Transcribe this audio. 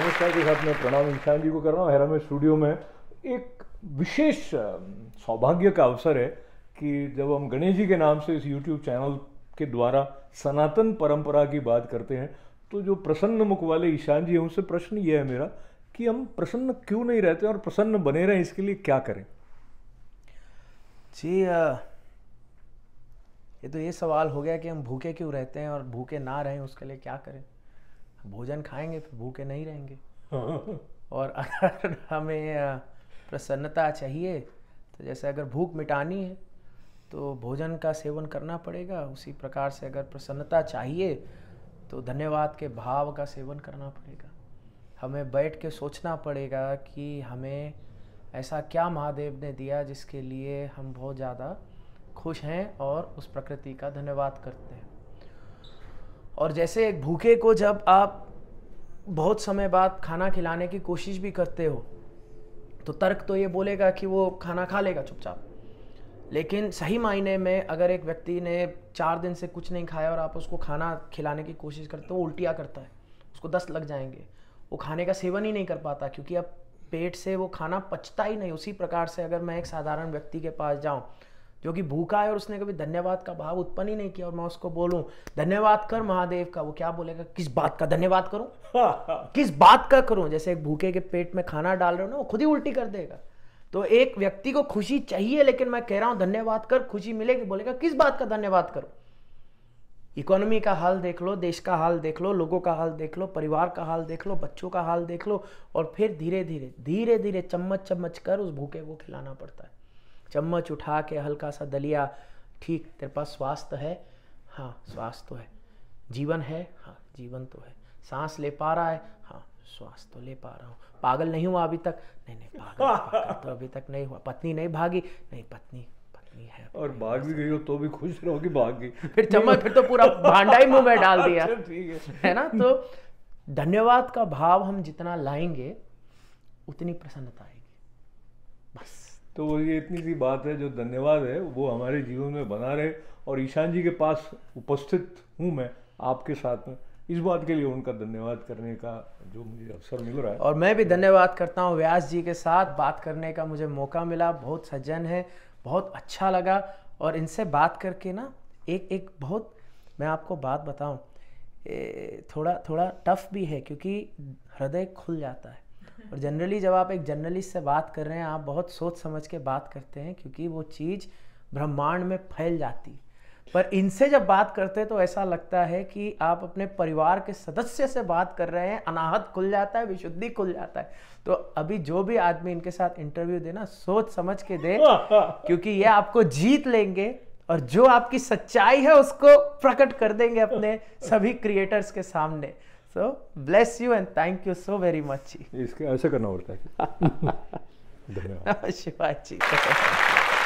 नमस्कार के साथ मैं प्रणाम इंसान जी को कर रहा हूँ हैरान स्टूडियो में एक विशेष सौभाग्य का अवसर है कि जब हम गणेश जी के नाम से इस यूट्यूब चैनल के द्वारा सनातन परंपरा की बात करते हैं तो जो प्रसन्न मुख वाले ईशान जी हैं उनसे प्रश्न ये है मेरा कि हम प्रसन्न क्यों नहीं रहते और प्रसन्न बने रहें इसके लिए क्या करें जी ये तो ये सवाल हो गया कि हम भूखे क्यों रहते हैं और भूखे ना रहें उसके लिए क्या करें भोजन खाएंगे फिर भूखे नहीं रहेंगे हाँ। और अगर हमें प्रसन्नता चाहिए तो जैसे अगर भूख मिटानी है तो भोजन का सेवन करना पड़ेगा उसी प्रकार से अगर प्रसन्नता चाहिए तो धन्यवाद के भाव का सेवन करना पड़ेगा हमें बैठ के सोचना पड़ेगा कि हमें ऐसा क्या महादेव ने दिया जिसके लिए हम बहुत ज़्यादा खुश हैं और उस प्रकृति का धन्यवाद करते हैं और जैसे एक भूखे को जब आप बहुत समय बाद खाना खिलाने की कोशिश भी करते हो तो तर्क तो ये बोलेगा कि वो खाना खा लेगा चुपचाप लेकिन सही मायने में अगर एक व्यक्ति ने चार दिन से कुछ नहीं खाया और आप उसको खाना खिलाने की कोशिश करते हो उल्टिया करता है उसको दस लग जाएंगे वो खाने का सेवन ही नहीं कर पाता क्योंकि अब पेट से वो खाना पचता ही नहीं उसी प्रकार से अगर मैं एक साधारण व्यक्ति के पास जाऊँ जो कि भूखा है और उसने कभी धन्यवाद का भाव उत्पन्न ही नहीं किया और मैं उसको बोलूं धन्यवाद कर महादेव का वो क्या बोलेगा किस बात का धन्यवाद करूं किस बात का करूं जैसे एक भूखे के पेट में खाना डाल रहे हो ना वो खुद ही उल्टी कर देगा तो एक व्यक्ति को खुशी चाहिए लेकिन मैं कह रहा हूं धन्यवाद कर खुशी मिलेगी बोलेगा किस बात का धन्यवाद करूं इकोनॉमी का हाल देख लो देश का हाल देख लो लोगों का हाल देख लो परिवार का हाल देख लो बच्चों का हाल देख लो और फिर धीरे धीरे धीरे धीरे चम्मच चम्मच कर उस भूखे को खिलाना पड़ता है चम्मच उठा के हल्का सा दलिया ठीक तेरे पास स्वास्थ्य है हाँ स्वास्थ्य तो है जीवन है हाँ जीवन तो है सांस ले पा रहा है हाँ श्वास तो ले पा रहा हूँ पागल नहीं हुआ अभी तक नहीं नहीं पागल, तो पागल तो अभी तक नहीं हुआ पत्नी नहीं भागी नहीं पत्नी पत्नी है और भाग भी गई हो तो भी खुश रहो कि भाग गई फिर चम्मच फिर तो पूरा भांडा ही मुंह में डाल दिया अच्छा, है ना तो धन्यवाद का भाव हम जितना लाएंगे उतनी प्रसन्नता आएगी बस तो वो ये इतनी सी बात है जो धन्यवाद है वो हमारे जीवन में बना रहे और ईशान जी के पास उपस्थित हूँ मैं आपके साथ में इस बात के लिए उनका धन्यवाद करने का जो मुझे अवसर मिल रहा है और मैं भी धन्यवाद करता हूँ व्यास जी के साथ बात करने का मुझे मौका मिला बहुत सज्जन है बहुत अच्छा लगा और इनसे बात करके ना एक एक बहुत मैं आपको बात बताऊँ थोड़ा थोड़ा टफ भी है क्योंकि हृदय खुल जाता है और जनरली जब आप एक जर्नलिस्ट से बात कर रहे हैं आप बहुत सोच समझ के बात करते हैं क्योंकि वो चीज़ ब्रह्मांड में फैल जाती है पर इनसे जब बात करते हैं तो ऐसा लगता है कि आप अपने परिवार के सदस्य से बात कर रहे हैं अनाहत खुल जाता है विशुद्धि खुल जाता है तो अभी जो भी आदमी इनके साथ इंटरव्यू देना सोच समझ के दे क्योंकि ये आपको जीत लेंगे और जो आपकी सच्चाई है उसको प्रकट कर देंगे अपने सभी क्रिएटर्स के सामने So bless you and thank you so very much. इसके ऐसे करना होता है। धन्यवाद। शिवाजी।